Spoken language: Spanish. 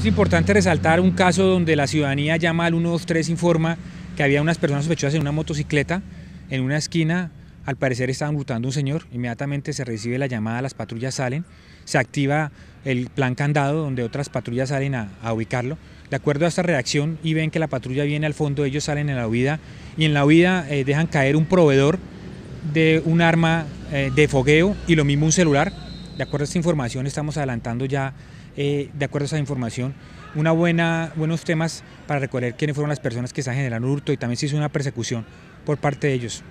Es importante resaltar un caso donde la ciudadanía llama al 123 informa que había unas personas sospechosas en una motocicleta en una esquina. Al parecer estaban hurtando un señor, inmediatamente se recibe la llamada, las patrullas salen, se activa el plan candado donde otras patrullas salen a, ubicarlo. De acuerdo a esta reacción y ven que la patrulla viene al fondo, ellos salen en la huida y en la huida eh, dejan caer un proveedor de un arma eh, de fogueo y lo mismo un celular de acuerdo a esta información, estamos adelantando ya, eh, de acuerdo a esa información, una buena, buenos temas para recoger quiénes fueron las personas que están generando hurto y también se hizo una persecución por parte de ellos.